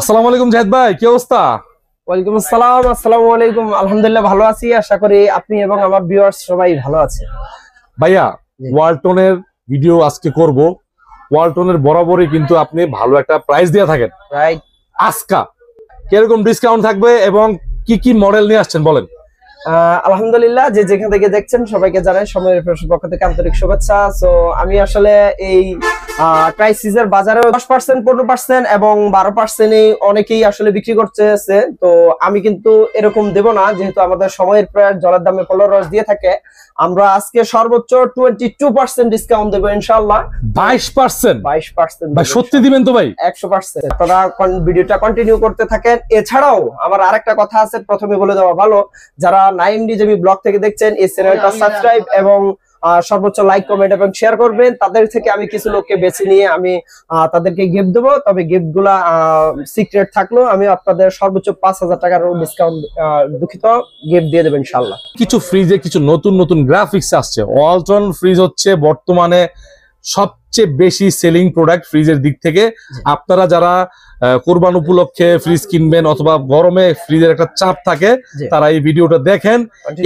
আসসালামু আলাইকুম জাহেদ ভাই কি অবস্থা ওয়ালাইকুম আসসালাম আসসালামু আলাইকুম আলহামদুলিল্লাহ ভালো আছি আশা করি আপনি এবং আমার ভিউয়ার্স সবাই ভালো আছে ভাইয়া ওয়ালটনের ভিডিও আজকে করব ওয়ালটনের বরাবরই কিন্তু আপনি ভালো একটা প্রাইস দিয়ে থাকেন রাইট আজকা কিরকম ডিসকাউন্ট থাকবে এবং কি কি মডেল নিয়ে আসছেন বলেন আলহামদুলিল্লাহ যে যেখান থেকে দেখছেন সবাইকে জানাই সময়ের পক্ষ থেকে আন্তরিক শুভেচ্ছা সো আমি আসলে এই ট্রাইসিজের বাজারে দশ পার্সেন্ট পনেরো পার্সেন্ট এবং বারো পার্সেন্টে অনেকেই আসলে বিক্রি করতেছে তো আমি কিন্তু এরকম দেব না যেহেতু আমাদের সময়ের প্রায় জলের দামে রস দিয়ে থাকে আমরা আজকে সর্বোচ্চ টোয়েন্টি টু পার্সেন্ট ডিসকাউন্ট দেবো ইনশাল্লাহ বাইশ পার্সেন্ট বাইশ পার্সেন্ট সত্যি দিবেন তো ভাই একশো পার্সেন্ট তারা ভিডিওটা কন্টিনিউ করতে থাকেন এছাড়াও আমার আরেকটা কথা আছে প্রথমে বলে দেওয়া ভালো যারা নাইন ডিজেবি ব্লগ থেকে দেখছেন এই চ্যানেলটা সাবস্ক্রাইব হ্যাঁ, এবং সর্বোচ্চ লাইক কমেন্ট এবং শেয়ার করবেন তাদের থেকে আমি কিছু লোককে বেছে নিয়ে আমি তাদেরকে গিফট দেবো তবে গিফট গুলা সিক্রেট থাকলো আমি আপনাদের সর্বোচ্চ পাঁচ হাজার টাকার ডিসকাউন্ট দুঃখিত গিফট দিয়ে দেবেন ইনশাল্লাহ কিছু ফ্রিজে কিছু নতুন নতুন গ্রাফিক্স আসছে ওয়ালটন ফ্রিজ হচ্ছে বর্তমানে সব সবচেয়ে বেশি সেলিং প্রোডাক্ট ফ্রিজের দিক থেকে আপনারা যারা কোরবান উপলক্ষে ফ্রিজ কিনবেন অথবা গরমে ফ্রিজের একটা চাপ থাকে তারা এই ভিডিওটা দেখেন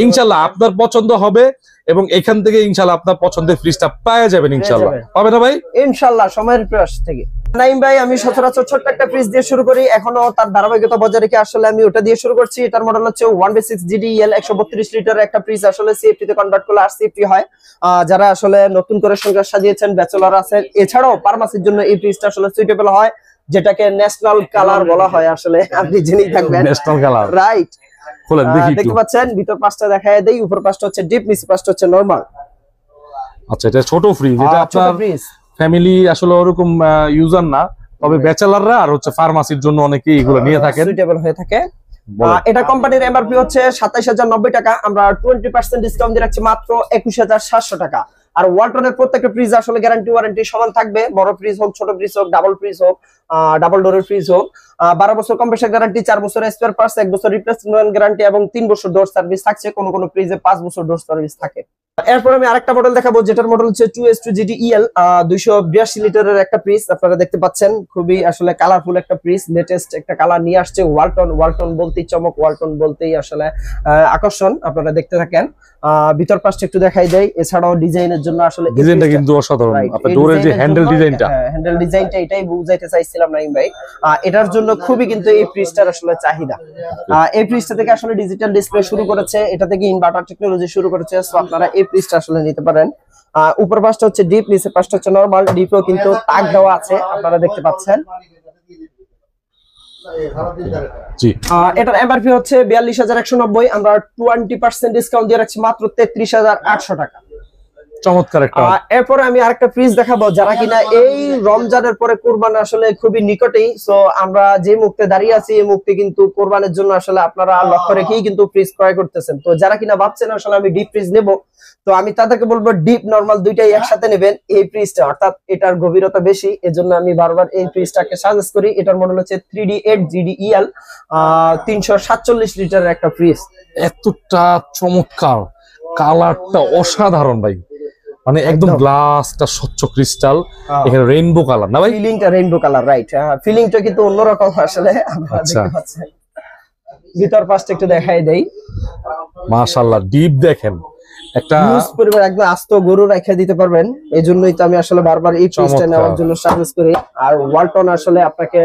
ইনশাল্লাহ আপনার পছন্দ হবে এবং এখান থেকে ইনশাল্লাহ আপনার পছন্দের ফ্রিজটা পাওয়া যাবেন ইনশাল্লাহ পাবে না ভাই ইনশাল্লাহ সময়ের প্রয়াস থেকে নাইম ভাই আমি সচরাচর ছোট্ট একটা ফ্রিজ দিয়ে শুরু করি এখনো তার ধারাবাহিকতা বজায় রেখে আসলে আমি ওটা দিয়ে শুরু করছি এটার মডেল হচ্ছে ওয়ান বি সিক্স জিডিএল একশো বত্রিশ লিটার একটা ফ্রিজ আসলে সিএফটি তে কনভার্ট করলে আর সিএফটি হয় যারা আসলে নতুন করে সংসার সাজিয়েছেন ব্যাচেলর আছেন এছাড়াও ফার্মাসির জন্য এই ফ্রিজটা আসলে সুইটেবল হয় যেটাকে ন্যাশনাল কালার বলা হয় আসলে আপনি জেনেই থাকবেন ন্যাশনাল কালার রাইট দেখতে পাচ্ছেন ভিতর পাঁচটা দেখা দেই উপর পাঁচটা হচ্ছে ডিপ নিচে পাঁচটা হচ্ছে নরমাল আচ্ছা এটা ছোট ফ্রিজ এটা আপনার ফ্যামিলি আসলে ওরকম ইউজার না তবে ব্যাচেলাররা আর হচ্ছে ফার্মাসির জন্য অনেকে এগুলো নিয়ে থাকে সুইটেবল হয়ে থাকে এটা কোম্পানির এমআরপি হচ্ছে 27090 টাকা আমরা 20% ডিসকাউন্ট দিয়ে রাখছি মাত্র 21700 টাকা আর ওয়ালটনের প্রত্যেকটা ফ্রিজ আসলে গ্যারান্টি ওয়ারেন্টি সমান থাকবে বড় ফ্রিজ হোক ছোট ফ্রিজ হোক ডাবল ফ্রিজ হোক ডাবল ডোরের ফ্রিজ হোক বারো বছর কম্প্রেসার গ্যারান্টি চার বছর স্পেয়ার পার্টস এক বছর রিপ্লেসমেন্ট গ্যারান্টি এবং তিন বছর ডোর সার্ভিস থাকছে কোনো কোনো ফ্রিজে পাঁচ বছর ডোর সার্ভিস থাকে এরপর আমি আরেকটা মডেল দেখাবো যেটার মডেল হচ্ছে two S two GD EL দুইশো বিরাশি লিটারের একটা পিস আপনারা দেখতে পাচ্ছেন খুবই আসলে কালারফুল একটা পিস লেটেস্ট একটা কালার নিয়ে আসছে ওয়ালটন ওয়ালটন বলতেই চমক ওয়ালটন বলতেই আসলে আকর্ষণ আপনারা দেখতে থাকেন ভিতর পাশটা একটু দেখাই এছাড়াও ডিজাইনের জন্য আসলে ডিজাইনটা কিন্তু অসাধারণ যে হ্যান্ডেল ডিজাইনটা হ্যান্ডেল ডিজাইনটা এটাই বুঝাইতে চাইছিলাম নাইম ভাই এটার জন্য খুবই কিন্তু এই ফ্রিজটার আসলে চাহিদা এই ফ্রিজটা থেকে আসলে ডিজিটাল ডিসপ্লে শুরু করেছে এটা থেকে ইনভার্টার টেকনোলজি শুরু করেছে সো আপনারা এই আসলে নিতে পারেন উপর পাশটা হচ্ছে ডিপ নিচের পাশটা হচ্ছে নর্মাল ডিপও কিন্তু তাক দেওয়া আছে আপনারা দেখতে পাচ্ছেন এটার এমআরপি হচ্ছে বিয়াল্লিশ হাজার একশো নব্বই আমরা টোয়েন্টি পার্সেন্ট ডিসকাউন্ট দিয়ে রাখছি মাত্র তেত্রিশ হাজার আটশো টাকা চমৎকার একটা এরপরে আমি আরেকটা ফ্রিজ দেখাবো যারা কিনা এই রমজানের পরে কোরবান আসলে খুবই নিকটেই সো আমরা যে মুক্তে দাঁড়িয়ে আছি এই মুক্তি কিন্তু কোরবানের জন্য আসলে আপনারা লক্ষ্য রেখেই কিন্তু ফ্রিজ ক্রয় করতেছেন তো যারা কিনা ভাবছেন আসলে আমি ডিপ ফ্রিজ নেব তো আমি তাদেরকে বলবো ডিপ নর্মাল দুইটাই একসাথে নেবেন এই ফ্রিজটা অর্থাৎ এটার গভীরতা বেশি এজন্য আমি বারবার এই ফ্রিজটাকে সাজেস্ট করি এটার মডেল হচ্ছে three D eight GD EL তিনশো সাতচল্লিশ লিটারের একটা ফ্রিজ এতটা চমৎকার কালারটা অসাধারণ ভাই মানে একদম গ্লাসটা স্বচ্ছ ক্রিস্টাল এখানে রেইনবো কালার না ভাই ফিলিংটা রেইনবো কালার রাইট ফিলিংটা কিন্তু অন্যরকম আসলে আচ্ছা ভিতর পাশটা একটু দেখাই দেই মাশাআল্লাহ ডিপ দেখেন একটা ইউজ পরিবার একদম আস্ত গরু রেখে দিতে পারবেন এই জন্যই তো আমি আসলে বারবার এই পেজটা নেওয়ার জন্য সাজেস্ট করি আর ওয়ালটন আসলে আপনাকে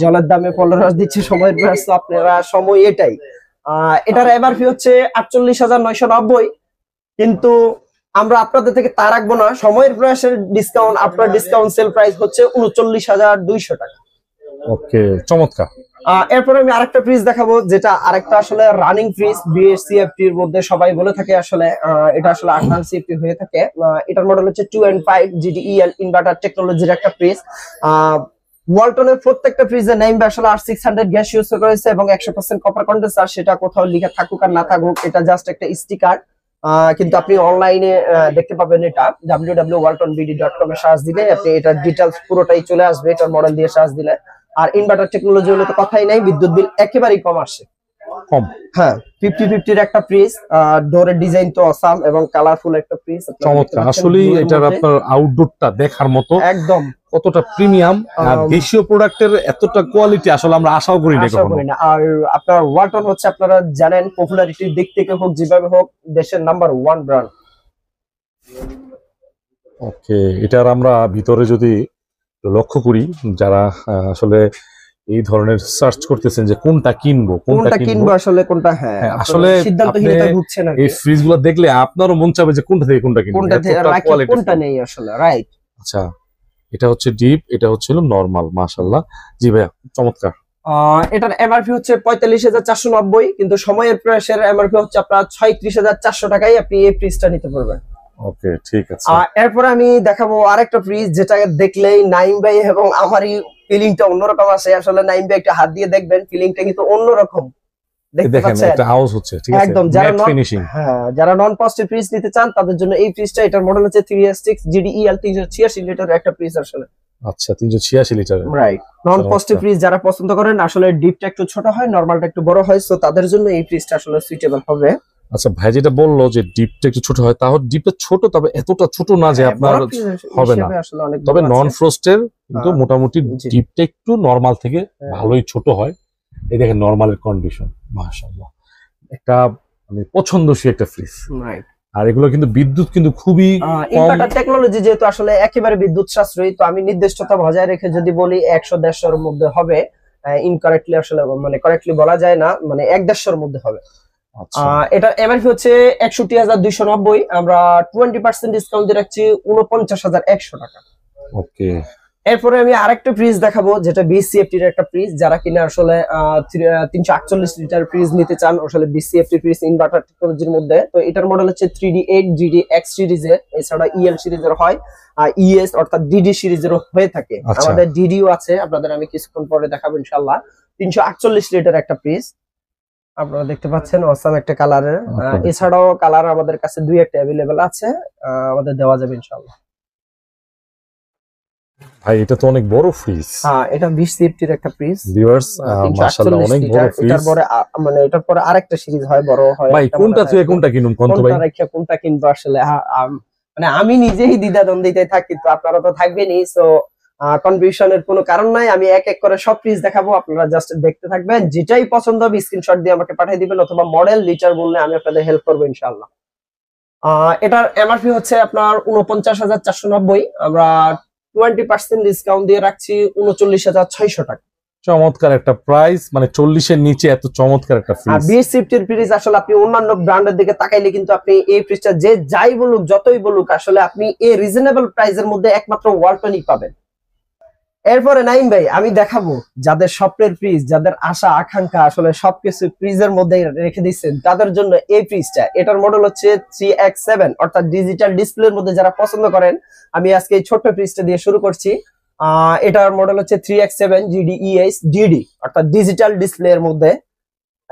জলের দামে পনেরো দিচ্ছে সময়ের ব্যস্ত আপনারা সময় এটাই এটার এমআরপি হচ্ছে আটচল্লিশ হাজার নয়শো নব্বই কিন্তু আমরা আপনাদের থেকে তা রাখবো না সময়ের প্রয়াসের ডিসকাউন্ট আপনার ডিসকাউন্ট সেল প্রাইস হচ্ছে উনচল্লিশ হাজার দুইশো টাকা ওকে চমৎকার এরপরে আমি আরেকটা ফ্রিজ দেখাবো যেটা আরেকটা আসলে রানিং ফ্রিজ বিএসসিএফটির মধ্যে সবাই বলে থাকে আসলে এটা আসলে আঠান সিএফটি হয়ে থাকে এটার মডেল হচ্ছে two and five GDEL inverter টেকনোলজির একটা ফ্রিজ ওয়ালটনের প্রত্যেকটা ফ্রিজে নেম আসলে আর সিক্স হান্ড্রেড গ্যাস ইউজ করেছে এবং একশো পার্সেন্ট কপার কন্ডেন্সার সেটা কোথাও লিখে থাকুক আর না থাকুক এটা জাস্ট একটা স্টিকার কিন্তু আপনি অনলাইনে দেখতে পাবেন এটা ডাব্লিউ ডাব্লিউ ডট কম এ সার্চ দিলে আপনি এটার ডিটেলস পুরোটাই চলে আসবে এটা মডেল দিয়ে সার্চ দিলে আর ইনভার্টার টেকনোলজি হলে তো কথাই নাই বিদ্যুৎ বিল একেবারেই কম আসে কম হ্যাঁ ফিফটি ফিফটির একটা পিস ডোরের ডিজাইন তো অসাম এবং কালারফুল একটা পিস চমৎকার আসলে এটার আপনার আউটডোরটা দেখার মতো একদম কতটা প্রিমিয়াম আর দেশীয় প্রোডাক্টের এতটা কোয়ালিটি আসলে আমরা আশাও করি না কখনো আর আপনার ওয়ালটন হচ্ছে আপনারা জানেন পপুলারিটি দিক থেকে হোক যেভাবে হোক দেশের নাম্বার ওয়ান ব্র্যান্ড ওকে এটার আমরা ভিতরে যদি লক্ষ্য করি যারা আসলে এই ধরনের সার্চ করতেছেন যে কোনটা কিনবো কোনটা কিনবো আসলে কোনটা হ্যাঁ, হ্যাঁ আসলে সিদ্ধান্তহীনতা না এই ফ্রিজগুলো দেখলে আপনারও মন চাবে যে কোনটা থেকে কোনটা কিনবো কোনটা থেকে রাখি কোনটা নেই আসলে রাইট আচ্ছা এটা হচ্ছে ডিপ এটা হচ্ছে নরমাল মাশাআল্লাহ জি ভাইয়া চমৎকার এটার এমআরপি হচ্ছে পঁয়তাল্লিশ হাজার চারশো নব্বই কিন্তু সময়ের প্রয়াসের এমআরপি হচ্ছে আপনার ছয়ত্রিশ হাজার চারশো টাকায় আপনি এই ফ্রিজটা নিতে পারবেন ওকে ঠিক আছে এরপর আমি দেখাবো আরেকটা ফ্রিজ যেটা দেখলেই নাইম ভাই এবং আমারই ফিলিংটা অন্যরকম আসে আসলে নাইম ভাই একটা হাত দিয়ে দেখবেন ফিলিংটা কিন্তু অন্যরকম যারা নন ফ্রিজ হ্যাঁ, নিতে চান তাদের জন্য এই ফ্রিজটা এটার মডেল হচ্ছে লিটার e একটা ফ্রিজ আসলে আচ্ছা লিটার রাইট নন ফ্রিজ যারা পছন্দ আসলে ডিপটা একটু ছোট হয় নর্মালটা একটু বড় হয় তো তাদের জন্য এই ফ্রিজটা আসলে সুইটেবল হবে আচ্ছা ভাই যেটা বললো যে ডিপটা একটু ছোট হয় তাহলে ডিপটা ছোট তবে এতটা ছোট না যে হ্যাঁ, আপনার হবে না তবে নন ফ্রোস্টের কিন্তু হ্যাঁ। মোটামুটি ডিপটা একটু নর্মাল থেকে হ্যাঁ। ভালোই ছোট হয় এই দেখেন নর্মালের কন্ডিশন মাশাআল্লাহ একটা মানে পছন্দসই একটা ফ্রিজ আর এগুলো কিন্তু বিদ্যুৎ কিন্তু খুবই ইনভার্টার টেকনোলজি যেহেতু আসলে একেবারে বিদ্যুৎ সাশ্রয়ী তো আমি নির্দিষ্টতা বজায় রেখে যদি বলি 100 150 এর মধ্যে হবে ইনকারেক্টলি আসলে মানে কারেক্টলি বলা যায় না মানে 1 150 এর মধ্যে হবে আচ্ছা। এটা এমআরপি e হচ্ছে একষট্টি হাজার দুইশো নব্বই আমরা টোয়েন্টি পার্সেন্ট ডিসকাউন্ট দিয়ে রাখছি উনপঞ্চাশ হাজার একশো টাকা ওকে এরপরে আমি আরেকটা ফ্রিজ দেখাবো যেটা বিসিএফটির একটা ফ্রিজ যারা কিনা আসলে তিনশো আটচল্লিশ লিটার ফ্রিজ নিতে চান আসলে বিসিএফটি ফ্রিজ ইনভার্টার টেকনোলজির মধ্যে তো এটার মডেল হচ্ছে three D eight GD X সিরিজের এছাড়া ইএল e সিরিজের হয় আর ইএস e অর্থাৎ ডিডি সিরিজেরও হয়ে থাকে আচ্ছা। আমাদের ডিডিও আছে আপনাদের আমি কিছুক্ষণ পরে দেখাবো ইনশাল্লাহ তিনশো আটচল্লিশ লিটার একটা ফ্রিজ আপনারা দেখতে পাচ্ছেন অসাম একটা এর আচ্ছা, আচ্ছা। এছাড়াও কালার আমাদের কাছে দুই একটা অ্যাভেলেবেল আছে আমাদের দেওয়া যাবে ইনশাআল্লাহ ভাই এটা তো অনেক বড় ফ্রিজ হ্যাঁ এটা 20 সিএফটির একটা ফ্রিজ ভিউয়ার্স মাশাআল্লাহ অনেক বড় ফ্রিজ এটার পরে মানে এটার পরে আরেকটা সিরিজ হয় বড় হয় ভাই কোনটা তুই কোনটা কিনুম কোন ভাই কোনটা কোনটা কিনবো আসলে হ্যাঁ, মানে আমি নিজেই দিদা দন্দিতে থাকি তো আপনারা তো থাকবেনই সো কনফিউশনের কোনো কারণ নাই আমি এক এক করে সব পিস দেখাবো আপনারা জাস্ট দেখতে থাকবেন যেটাই পছন্দ হবে স্ক্রিনশট দিয়ে আমাকে পাঠিয়ে দিবেন অথবা মডেল লিটার বললে আমি আপনাদের হেল্প করবো ইনশাল্লাহ এটার এমআরপি হচ্ছে আপনার উনপঞ্চাশ হাজার চারশো নব্বই আমরা টোয়েন্টি পার্সেন্ট ডিসকাউন্ট দিয়ে রাখছি উনচল্লিশ হাজার ছয়শো টাকা চমৎকার একটা প্রাইস মানে চল্লিশের নিচে এত চমৎকার একটা ফ্রিজ বিএস ফিফটির ফ্রিজ আসলে আপনি অন্যান্য ব্র্যান্ডের দিকে তাকাইলে কিন্তু আপনি এই ফ্রিজটা যে যাই বলুক যতই বলুক আসলে আপনি এই রিজনেবল প্রাইসের মধ্যে একমাত্র ওয়ালটনই পাবেন এরপরে নাইম ভাই আমি দেখাবো যাদের স্বপ্নের ফ্রিজ যাদের আশা আকাঙ্ক্ষা আসলে সবকিছু ফ্রিজের মধ্যে রেখে দিচ্ছেন তাদের জন্য এই ফ্রিজটা এটার মডেল হচ্ছে থ্রি এক্স সেভেন অর্থাৎ ডিজিটাল ডিসপ্লের মধ্যে যারা পছন্দ করেন আমি আজকে এই ছোট্ট ফ্রিজটা দিয়ে শুরু করছি এটার মডেল হচ্ছে three X seven GD ES DD অর্থাৎ ডিজিটাল ডিসপ্লের মধ্যে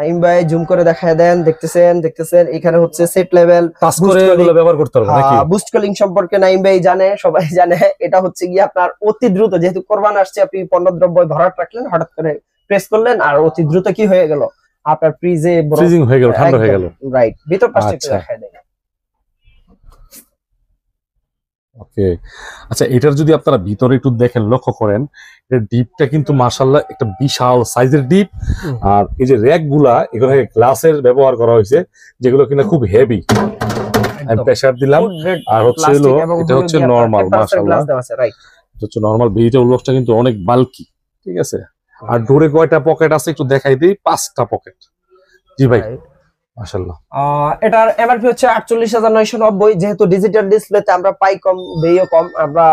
আইম ভাই জুম করে দেখায় দেন দেখতেছেন দেখতেছেন এখানে হচ্ছে সেট লেভেল করে এগুলো ব্যবহার করতে পারবো নাকি বুস্ট কলিং সম্পর্কে নাইম ভাই জানে সবাই জানে এটা হচ্ছে গিয়ে আপনার অতি দ্রুত যেহেতু কোরবান আসছে আপনি পণ্য দ্রব্য ভরাট রাখলেন হঠাৎ করে প্রেস করলেন আর অতি দ্রুত কি হয়ে গেল আপনার ফ্রিজে ফ্রিজিং হয়ে গেল ঠান্ডা হয়ে গেল রাইট ভিতর পাশে আচ্ছা। দেখায় ওকে আচ্ছা এটার যদি আপনারা ভিতরে একটু দেখেন লক্ষ্য করেন এটা ডিপটা কিন্তু মার্শাল্লাহ একটা বিশাল সাইজের ডিপ আর এই যে র্যাক গুলা এখানে গ্লাসের ব্যবহার করা হয়েছে যেগুলো কিনা খুব হেভি আমি প্রেসার দিলাম আর হচ্ছে এটা হচ্ছে নর্মাল মার্শাল্লাহ এটা হচ্ছে নর্মাল ভিটা উল্লক্সটা কিন্তু অনেক বাল্কি ঠিক আছে আর ডোরে কয়টা পকেট আছে একটু দেখাই দিই পাঁচটা পকেট জি ভাই মাশাআল্লাহ এটার হচ্ছে যেহেতু ডিজিটাল আমরা পাই কম কম আমরা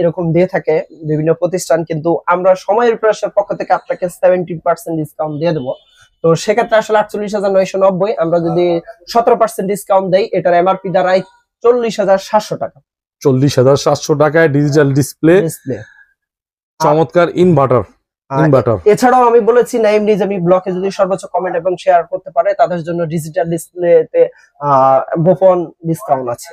এরকম দিয়ে থাকে বিভিন্ন প্রতিষ্ঠান কিন্তু আমরা সময়ের পক্ষ থেকে আপনাকে ডিসকাউন্ট দিয়ে তো সেক্ষেত্রে আসলে আমরা যদি ডিসকাউন্ট এটার এমআরপি টাকা টাকায় ডিজিটাল ডিসপ্লে চমৎকার ইনভার্টার এছাড়াও আমি বলেছি নাইম আমি ব্লকে যদি সর্বোচ্চ কমেন্ট এবং শেয়ার করতে পারে তাদের জন্য ডিজিটাল ডিসপ্লেতে গোপন ডিসকাউন্ট আছে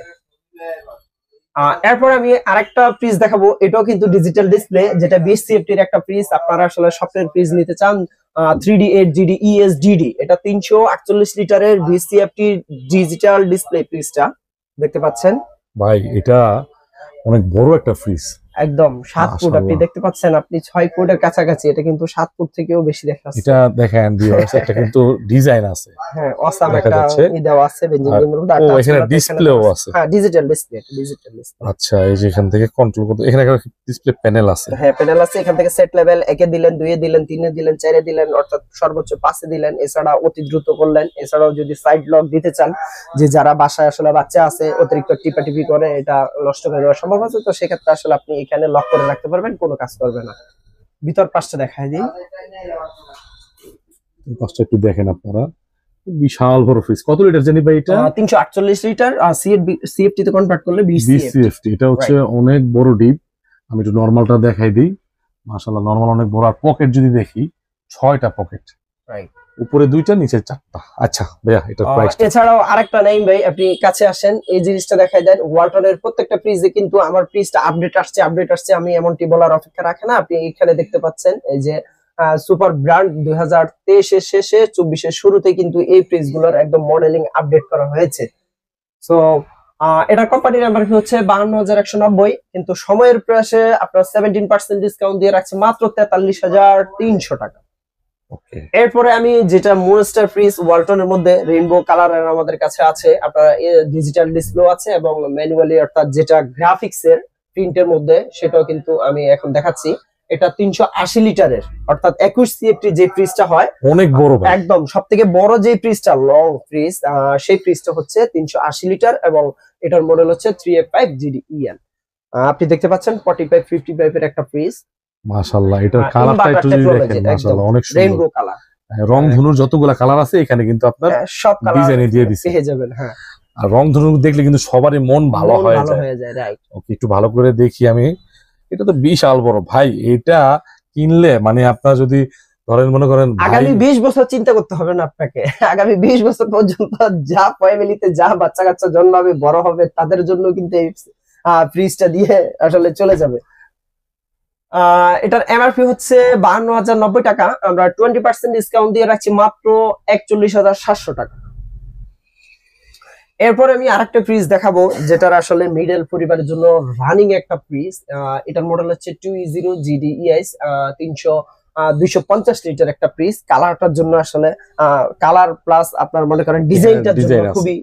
এরপর আমি আরেকটা ফ্রিজ দেখাবো এটাও কিন্তু ডিজিটাল ডিসপ্লে যেটা বিএসসিএফটি এর একটা ফ্রিজ আপনারা আসলে সফটওয়্যার ফ্রিজ নিতে চান three D eight GD ESDD এটা তিনশো আটচল্লিশ লিটারের বিএসসিএফটি ডিজিটাল ডিসপ্লে পিসটা দেখতে পাচ্ছেন ভাই এটা অনেক বড় একটা ফ্রিজ একদম সাত ফুট আপনি দেখতে পাচ্ছেন আপনি ছয় ফুটের কাছাকাছি এটা কিন্তু সাত ফুট থেকেও বেশি দেখা এটা দেখেন ভিউয়ার্স কিন্তু ডিজাইন আছে হ্যাঁ অসাম একটা দেওয়া আছে এখানে ডিসপ্লেও আছে হ্যাঁ ডিজিটাল ডিসপ্লে ডিজিটাল ডিসপ্লে আচ্ছা এই যে এখান থেকে কন্ট্রোল করতে এখানে একটা ডিসপ্লে প্যানেল আছে হ্যাঁ প্যানেল আছে এখান থেকে সেট লেভেল একে দিলেন দুই এ দিলেন তিনে দিলেন চারে দিলেন অর্থাৎ সর্বোচ্চ পাঁচে দিলেন এছাড়া অতি দ্রুত করলেন এছাড়াও যদি সাইড লক দিতে চান যে যারা বাসায় আসলে বাচ্চা আছে অতিরিক্ত টিপা টিপি করে এটা নষ্ট করে দেওয়ার সম্ভব আছে তো সেক্ষেত্রে আসলে আপনি এখানে লক করে রাখতে পারবেন কোনো কাজ করবে না ভিতর পাশটা দেখায় দিই পাশটা একটু দেখেন আপনারা বিশাল বড় ফ্রিজ কত লিটার জানি ভাই এটা 348 লিটার আর সিএফটি তে কনভার্ট করলে 20 সিএফটি এটা হচ্ছে অনেক বড় ডিপ আমি একটু নরমালটা দেখাই দিই মাশাআল্লাহ নরমাল অনেক বড় আর পকেট যদি দেখি ছয়টা পকেট রাইট উপরে দুইটা নিচে চারটা আচ্ছা ভাইয়া এটা প্রাইস এছাড়াও আরেকটা নাইম ভাই আপনি কাছে আসেন এই জিনিসটা দেখাই দেন ওয়ালটনের প্রত্যেকটা ফ্রিজে কিন্তু আমার ফ্রিজটা আপডেট আসছে আপডেট আসছে আমি এমনটি বলার অপেক্ষা রাখি না আপনি এখানে দেখতে পাচ্ছেন এই যে সুপার ব্র্যান্ড দুই হাজার তেইশের শেষে চব্বিশের শুরুতে কিন্তু এই ফ্রিজগুলোর একদম মডেলিং আপডেট করা হয়েছে সো এটা কোম্পানির নাম্বার হচ্ছে বাহান্ন হাজার একশো নব্বই কিন্তু সময়ের প্রয়াসে আপনার সেভেন্টিন পার্সেন্ট ডিসকাউন্ট দিয়ে রাখছে মাত্র তেতাল্লিশ হাজার তিনশো টাকা এরপরে আমি যেটা মনস্টার ফ্রিজ ওয়ালটনের মধ্যে রেইনবো এর আমাদের কাছে আছে আপনার ডিজিটাল ডিসপ্লে আছে এবং ম্যানুয়ালি অর্থাৎ যেটা গ্রাফিক্স এর প্রিন্টের মধ্যে সেটাও কিন্তু আমি এখন দেখাচ্ছি এটা তিনশো আশি লিটারের অর্থাৎ একুশ সিএফটি যে ফ্রিজটা হয় অনেক বড় একদম সব থেকে বড় যে ফ্রিজটা লং ফ্রিজ সেই ফ্রিজটা হচ্ছে তিনশো আশি লিটার এবং এটার মডেল হচ্ছে three F five GD EN আপনি দেখতে পাচ্ছেন ফর্টি ফাইভ ফিফটি ফাইভ এর একটা ফ্রিজ মাশাআল্লাহ এটার কালারটা হ্যাঁ, একটু যদি দেখেন মাশাআল্লাহ অনেক সুন্দর রেইনবো কালার হ্যাঁ, রং হ্যাঁ। ধনুর যতগুলো কালার আছে এখানে কিন্তু আপনার সব দিয়ে যাবেন হ্যাঁ আর রং দেখলে কিন্তু সবারই মন ভালো হয়ে যায় রাইট ওকে একটু ভালো করে দেখি আমি এটা তো বিশাল বড় ভাই এটা কিনলে মানে আপনার যদি ধরেন মনে করেন আগামী বিশ বছর চিন্তা করতে হবে না আপনাকে আগামী বিশ বছর পর্যন্ত যা ফ্যামিলিতে যা বাচ্চা কাচ্চা জন্মাবে বড় হবে তাদের জন্য কিন্তু এই ফ্রিজটা দিয়ে আসলে চলে যাবে এটার এমআরপি হচ্ছে বাহান্ন হাজার নব্বই টাকা আমরা টোয়েন্টি পার্সেন্ট ডিসকাউন্ট দিয়ে রাখছি মাত্র একচল্লিশ হাজার সাতশো টাকা এরপর আমি আরেকটা ফ্রিজ দেখাবো যেটার আসলে মিডল পরিবারের জন্য রানিং একটা ফ্রিজ এটার মডেল হচ্ছে টু জিরো জিডি ইএস তিনশো দুইশো পঞ্চাশ লিটার একটা পিস কালারটার জন্য আসলে কালার প্লাস আপনার মনে করেন ডিজাইনটার জন্য খুবই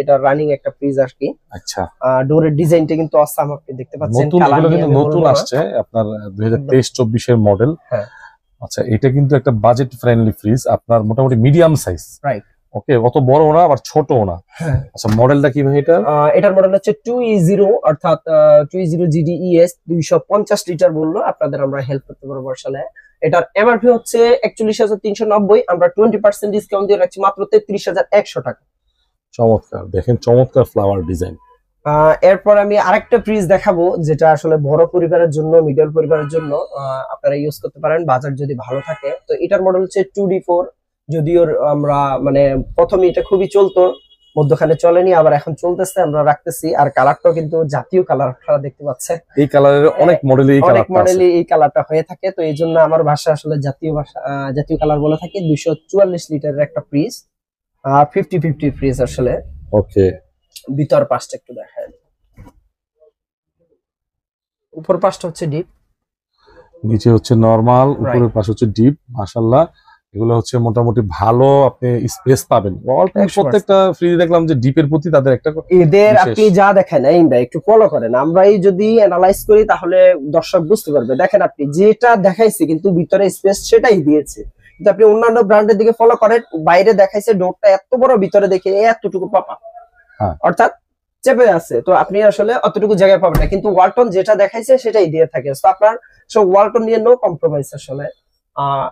এটা রানিং একটা পিস আর কি আচ্ছা ডোরের ডিজাইনটা কিন্তু আসাম আপনি দেখতে পাচ্ছেন নতুন আসছে আপনার দুই হাজার তেইশ চব্বিশ এর মডেল আচ্ছা এটা কিন্তু একটা বাজেট ফ্রেন্ডলি ফ্রিজ আপনার মোটামুটি মিডিয়াম সাইজ রাইট ওকে অত বড় না আর ছোট না হ্যাঁ। আচ্ছা মডেলটা কি ভাই এটা এটার মডেল হচ্ছে 2E0 অর্থাৎ 2E0 GDES 250 লিটার বললো আপনাদের আমরা হেল্প করতে পারবো আসলে এটার এমআরপি হচ্ছে একচল্লিশ হাজার তিনশো নব্বই আমরা টোয়েন্টি পার্সেন্ট ডিসকাউন্ট দিয়ে রাখছি মাত্র তেত্রিশ হাজার একশো টাকা চমৎকার দেখেন চমৎকার ফ্লাওয়ার ডিজাইন এরপর আমি আরেকটা ফ্রিজ দেখাবো যেটা আসলে বড় পরিবারের জন্য মিডল পরিবারের জন্য আপনারা ইউজ করতে পারেন বাজার যদি ভালো থাকে তো এটার মডেল হচ্ছে টু ডি ফোর যদিও আমরা মানে প্রথমে এটা খুবই চলতো মধ্যখানে চলেনি আবার এখন চলতেছে আমরা রাখতেছি আর কালারটাও কিন্তু জাতীয় কালার আপনারা দেখতে পাচ্ছেন এই কালারের অনেক মডেল এই অনেক মডেলই এই কালারটা হয়ে থাকে তো এই জন্য আমার ভাষা আসলে জাতীয় ভাষা জাতীয় কালার বলে থাকি দুইশো চুয়াল্লিশ লিটারের একটা ফ্রিজ আর ফিফটি ফিফটি ফ্রিজ আসলে ওকে ভিতর পাশটা একটু দেখেন উপর পাশটা হচ্ছে ডিপ নিচে হচ্ছে নরমাল উপরের পাশ হচ্ছে ডিপ মাশাল্লাহ এগুলো হচ্ছে মোটামুটি ভালো আপনি স্পেস পাবেন প্রত্যেকটা ফ্রিজ দেখলাম যে ডিপের প্রতি তাদের একটা এদের আপনি যা দেখেন ভাই একটু ফলো করেন আমরাই যদি অ্যানালাইজ করি তাহলে দর্শক বুঝতে পারবে দেখেন আপনি যেটা দেখাইছে কিন্তু ভিতরে স্পেস সেটাই দিয়েছে কিন্তু আপনি অন্যান্য ব্র্যান্ডের দিকে ফলো করেন বাইরে দেখাইছে ডোরটা এত বড় ভিতরে দেখে এতটুকু পাপা হ্যাঁ। অর্থাৎ চেপে আছে তো আপনি আসলে অতটুকু জায়গায় পাবেন না কিন্তু ওয়ালটন যেটা দেখাইছে সেটাই দিয়ে থাকে তো আপনার সো ওয়ালটন নিয়ে নো কম্প্রোমাইজ আসলে আহ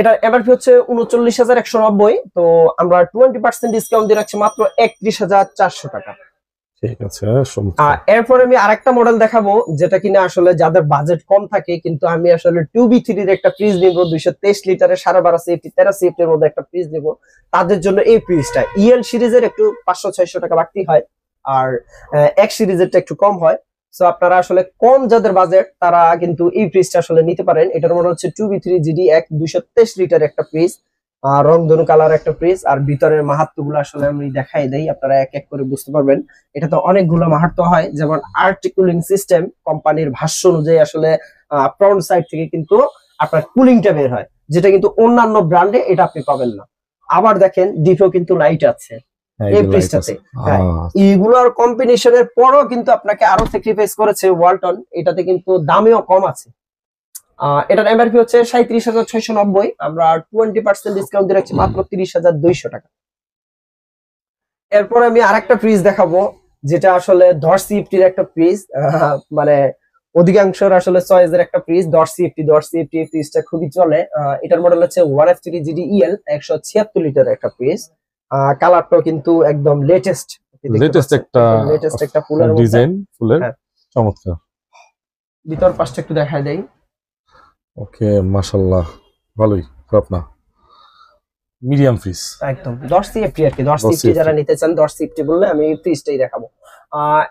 এটা এমআরপি হচ্ছে উনচল্লিশ হাজার একশো নব্বই তো আমরা টোয়েন্টি পার্সেন্ট ডিসকাউন্ট দিয়ে রাখছি মাত্র একত্রিশ হাজার চারশো টাকা ঠিক আমি আরেকটা মডেল দেখাবো যেটা কিনা আসলে যাদের বাজেট কম থাকে কিন্তু আমি আসলে টু বি একটা দুইশো তেইশ লিটারের সাড়ে বারো তেরো মধ্যে একটা তাদের জন্য এই ফ্রিজটা ইএল সিরিজের একটু পাঁচশো ছয়শো টাকা বাড়তি হয় আর এক সিরিজেরটা একটু কম হয় সো আপনারা আসলে কম যাদের বাজেট তারা কিন্তু এই ফ্রিজটা আসলে নিতে পারেন এটার মনে হচ্ছে টু বি থ্রি জিডি এক দুইশো তেইশ লিটার একটা ফ্রিজ রংধনু কালার একটা ফ্রিজ আর ভিতরের মাহাত্মগুলো আসলে আমি দেখাই দেই আপনারা এক এক করে বুঝতে পারবেন এটা তো অনেকগুলো মাহাত্ম হয় যেমন আর্টিকুলিং সিস্টেম কোম্পানির ভাষ্য অনুযায়ী আসলে ফ্রন্ট সাইড থেকে কিন্তু আপনার কুলিংটা বের হয় যেটা কিন্তু অন্যান্য ব্র্যান্ডে এটা আপনি পাবেন না আবার দেখেন ডিফেও কিন্তু লাইট আছে হ্যাঁ, এই পৃষ্ঠাতে এইগুলোর কম্বিনেশনের পরও কিন্তু আপনাকে আরো স্যাক্রিফাইস করেছে ওয়ালটন এটাতে কিন্তু দামেও কম আছে এটার এমআরপি হচ্ছে সাঁত্রিশ হাজার ছয়শো নব্বই আমরা টোয়েন্টি পার্সেন্ট ডিসকাউন্ট দিয়ে রাখছি মাত্র তিরিশ হাজার দুইশো টাকা এরপর আমি আর একটা ফ্রিজ দেখাবো যেটা আসলে দশ সিএফটির একটা ফ্রিজ মানে অধিকাংশের আসলে চয়েসের একটা ফ্রিজ দশ সিএফটি দশ সিএফটি ফ্রিজটা খুবই চলে এটার মডেল হচ্ছে one F three GD EL একশো ছিয়াত্তর লিটার একটা ফ্রিজ কালারটাও কিন্তু একদম লেটেস্ট লেটেস্ট একটা লেটেস্ট একটা ফুলের ডিজাইন ফুলের হ্যাঁ। চমৎকার ভিতর পাশে একটু দেখায় দেই ওকে মাশাআল্লাহ ভালোই খারাপ না মিডিয়াম ফিস একদম 10 সিএফটি আর কি 10 সিএফটি যারা নিতে চান 10 সিএফটি বললে আমি ফিসটাই দেখাবো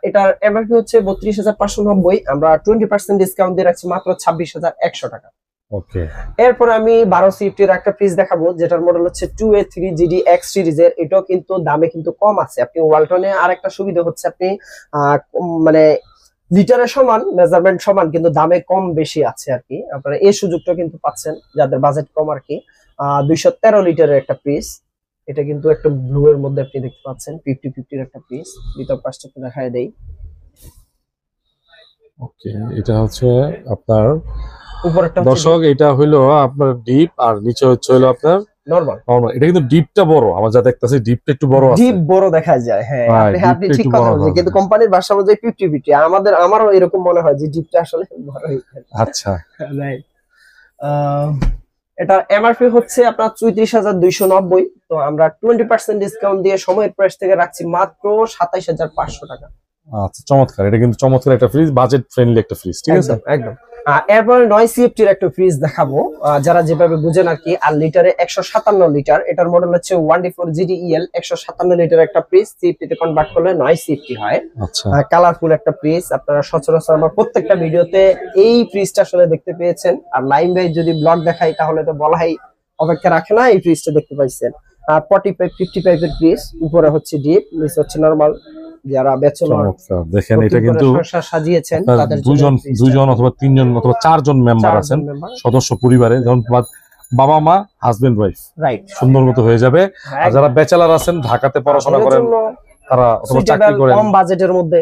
এটার এমআরপি হচ্ছে 32590 আমরা 20% ডিসকাউন্ট দিয়ে রাখছি মাত্র 26100 টাকা এরপরে আমি বারো সিফটির একটা ফ্রিজ দেখাবো যেটার মডেল হচ্ছে two A three GD X সিরিজের এটাও কিন্তু দামে কিন্তু কম আছে আপনি ওয়ালটনে আর একটা সুবিধা হচ্ছে আপনি মানে লিটারের সমান মেজারমেন্ট সমান কিন্তু দামে কম বেশি আছে আর কি আপনারা এই সুযোগটা কিন্তু পাচ্ছেন যাদের বাজেট কম আর কি দুইশো তেরো লিটারের একটা পিস এটা কিন্তু একটা ব্লু এর মধ্যে আপনি দেখতে পাচ্ছেন ফিফটি ফিফটির একটা পিস ভিতর পাশটা একটু দেখায় দেই ওকে এটা হচ্ছে আপনার দর্শক এটা হইলো আপনার ডিপ আর নিচে হচ্ছে হইলো আপনার কোম্পানির হ্যাঁ, হ্যাঁ, আমারও আচ্ছা। হচ্ছে আপনার হাজার দুইশো নব্বই তো আমরা টোয়েন্টি পার্সেন্ট ডিসকাউন্ট দিয়ে সময়ের প্রাইস থেকে রাখছি মাত্র সাতাইশ হাজার পাঁচশো টাকা আচ্ছা চমৎকার এটা কিন্তু চমৎকার একটা ফ্রিজ বাজেট ফ্রেন্ডলি একটা ফ্রিজ ঠিক আছে একদম এরপরে নয় সিএফটির একটা ফ্রিজ দেখাবো যারা যেভাবে বুঝেন আর কি আর লিটারে একশো সাতান্ন লিটার এটার মডেল হচ্ছে one D four GD EL একশো সাতান্ন লিটার একটা ফ্রিজ সিএফটিতে কনভার্ট করলে নয় সিএফটি হয় কালারফুল আচ্ছা। একটা ফ্রিজ আপনারা সচরাচর আমার প্রত্যেকটা ভিডিওতে এই ফ্রিজটা আসলে দেখতে পেয়েছেন আর লাইম ভাই যদি ব্লগ দেখাই তাহলে তো বলাই অপেক্ষা রাখে না এই ফ্রিজটা দেখতে পাইছেন ফর্টি ফাইভ ফিফটি ফাইভের ফ্রিজ উপরে হচ্ছে ডিপ নিচে হচ্ছে নর্মাল যারা ব্যাচেলর দেখেন এটা কিন্তু সাজিয়েছেন তাদের দুজন দুজন অথবা তিনজন অথবা চারজন মেম্বার আছেন সদস্য পরিবারে যেমন বাবা মা হাজবেন্ড ওয়াইফ রাইট সুন্দর মতো হয়ে যাবে আর যারা ব্যাচেলার আছেন ঢাকায়তে পড়াশোনা করেন তারা অথবা চাকরি করেন কম বাজেটের মধ্যে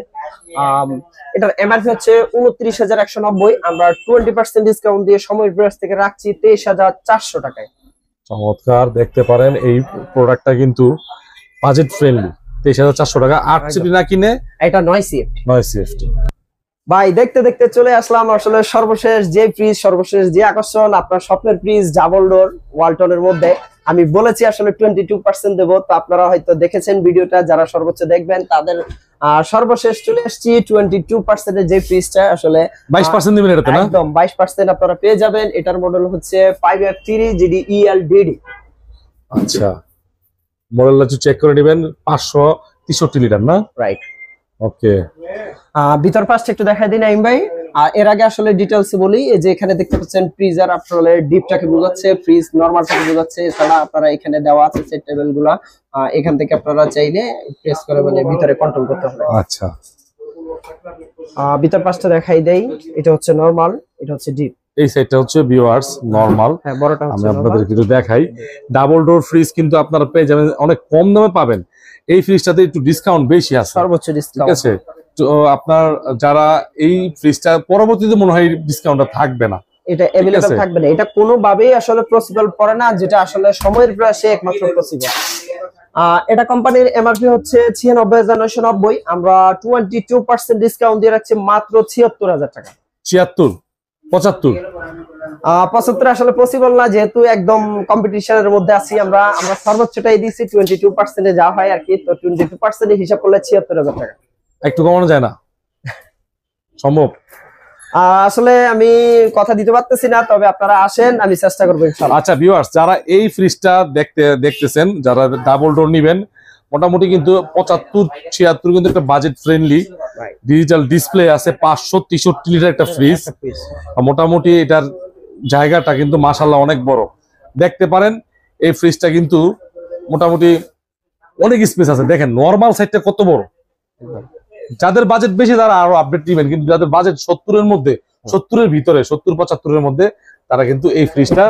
এটার এমআরপি হচ্ছে 29190 আমরা 20% ডিসকাউন্ট দিয়ে সময় প্রাইস থেকে রাখছি 23400 টাকায় চমৎকার দেখতে পারেন এই প্রোডাক্টটা কিন্তু বাজেট ফ্রেন্ডলি চারশো টাকা আট না কিনে এটা নয় ভাই দেখতে দেখতে চলে আসলাম আসলে সর্বশেষ যে ফ্রিজ সর্বশেষ যে আকর্ষণ আপনার স্বপ্নের ফ্রিজ ডাবল ডোর ওয়ালটনের মধ্যে আমি বলেছি আসলে টোয়েন্টি টু পার্সেন্ট দেবো তো আপনারা হয়তো দেখেছেন ভিডিওটা যারা সর্বোচ্চ দেখবেন তাদের সর্বশেষ চলে আসছি টোয়েন্টি টু পার্সেন্টের যে ফ্রিজটা আসলে বাইশ পার্সেন্ট দেবেন একদম বাইশ পার্সেন্ট আপনারা পেয়ে যাবেন এটার মডেল হচ্ছে five F three GD EL DD আচ্ছা মডেল একটু চেক করে নেবেন পাঁচশো তেষট্টি লিটার না রাইট ওকে ভিতর পাশটা একটু দেখা দিন আইম ভাই আর এর আগে আসলে ডিটেলস বলি এই যে এখানে দেখতে পাচ্ছেন ফ্রিজার আপনার ডিপটাকে বোঝাচ্ছে ফ্রিজ নর্মালটাকে বোঝাচ্ছে এছাড়া আপনারা এখানে দেওয়া আছে সেট টেবিল গুলা এখান থেকে আপনারা চাইলে প্রেস করে মানে ভিতরে কন্ট্রোল করতে হবে আচ্ছা ভিতর পাশটা দেখাই দেই এটা হচ্ছে নরমাল এটা হচ্ছে ডিপ এই সাইডটা হচ্ছে ভিউয়ার্স হ্যাঁ, নরমাল আমি আপনাদের দেখাই ডাবল ডোর ফ্রিজ কিন্তু আপনারা পেয়ে যাবেন অনেক কম দামে পাবেন এই ফ্রিজটাতে একটু ডিসকাউন্ট বেশি আছে সর্বোচ্চ ঠিক আছে তো আপনার যারা এই ফ্রিজটা পরবর্তীতে মনে হয় ডিসকাউন্টটা থাকবে না এটা থাকবে না এটা কোনোভাবেই আসলে পড়ে না যেটা আসলে সময়ের একমাত্র এটা কোম্পানির হচ্ছে ছিয়ানব্বই নব্বই আমরা টোয়েন্টি টু পার্সেন্ট ডিসকাউন্ট দিয়ে রাখছি মাত্র ছিয়াত্তর হাজার টাকা ছিয়াত্তর পঁচাত্তর পঁচাত্তর আসলে পসিবল না যেহেতু একদম কম্পিটিশনের মধ্যে আছি আমরা আমরা সর্বোচ্চটাই দিয়েছি টোয়েন্টি টু পার্সেন্টে যা হয় আর কি তো টোয়েন্টি টু পার্সেন্টে হিসাব করলে ছিয়াত্তর হাজার টাকা একটু কমানো যায় না সম্ভব আসলে আমি কথা দিতে পারতেছি না তবে আপনারা আসেন আমি চেষ্টা করবো আচ্ছা ভিউয়ার্স যারা এই ফ্রিজটা দেখতে দেখতেছেন যারা ডাবল ডোর নিবেন মোটামুটি কিন্তু পঁচাত্তর ছিয়াত্তর কিন্তু একটা বাজেট ফ্রেন্ডলি ডিজিটাল ডিসপ্লে আছে পাঁচশো তেষট্টি লিটার একটা ফ্রিজ হ্যাঁ, মোটামুটি এটার জায়গাটা কিন্তু মাসাল্লাহ অনেক বড় দেখতে পারেন এই ফ্রিজটা কিন্তু মোটামুটি অনেক স্পেস আছে দেখেন নর্মাল সাইডটা কত বড় যাদের বাজেট বেশি তারা আরো আপডেট নিবেন কিন্তু যাদের বাজেট সত্তরের মধ্যে সত্তরের ভিতরে সত্তর পঁচাত্তরের মধ্যে তারা কিন্তু এই ফ্রিজটা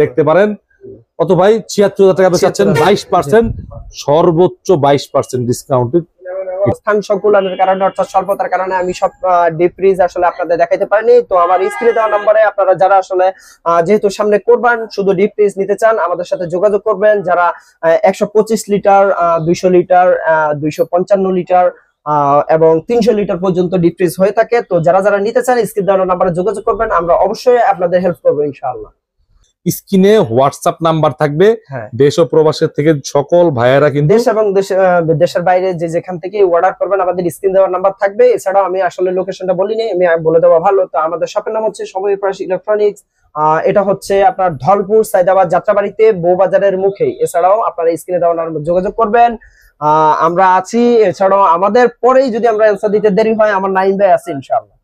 দেখতে পারেন কত ভাই ছিয়াত্তর হাজার টাকা চাচ্ছেন বাইশ পার্সেন্ট সর্বোচ্চ বাইশ পার্সেন্ট ডিসকাউন্টের যোগাযোগ করবেন যারা একশো লিটার দুইশো লিটার দুইশো লিটার এবং তিনশো লিটার পর্যন্ত ডিপ্রিজ হয়ে থাকে তো যারা যারা নিতে চান স্ক্রিন দেওয়ার নাম্বারে যোগাযোগ করবেন আমরা অবশ্যই আপনাদের হেল্প করবো ইনশাল্লাহ স্ক্রিনে হোয়াটসঅ্যাপ নাম্বার থাকবে হ্যাঁ। দেশ ও প্রবাসের থেকে সকল ভাইয়েরা কিন্তু দেশ এবং দেশের বাইরে যে যেখান থেকে অর্ডার করবেন আমাদের স্ক্রিন দেওয়ার নাম্বার থাকবে এছাড়াও আমি আসলে লোকেশনটা বলিনি আমি বলে দেওয়া ভালো তো আমাদের শপের নাম হচ্ছে সময় প্রাস ইলেকট্রনিক্স এটা হচ্ছে আপনার ধলপুর সাইদাবাদ যাত্রাবাড়িতে বউবাজারের মুখে এছাড়াও আপনারা স্ক্রিনে দেওয়ার নাম্বার যোগাযোগ করবেন আমরা আছি এছাড়াও আমাদের পরেই যদি আমরা অ্যান্সার দিতে দেরি হয় আমার নাইন ভাই আছে ইনশাল্লাহ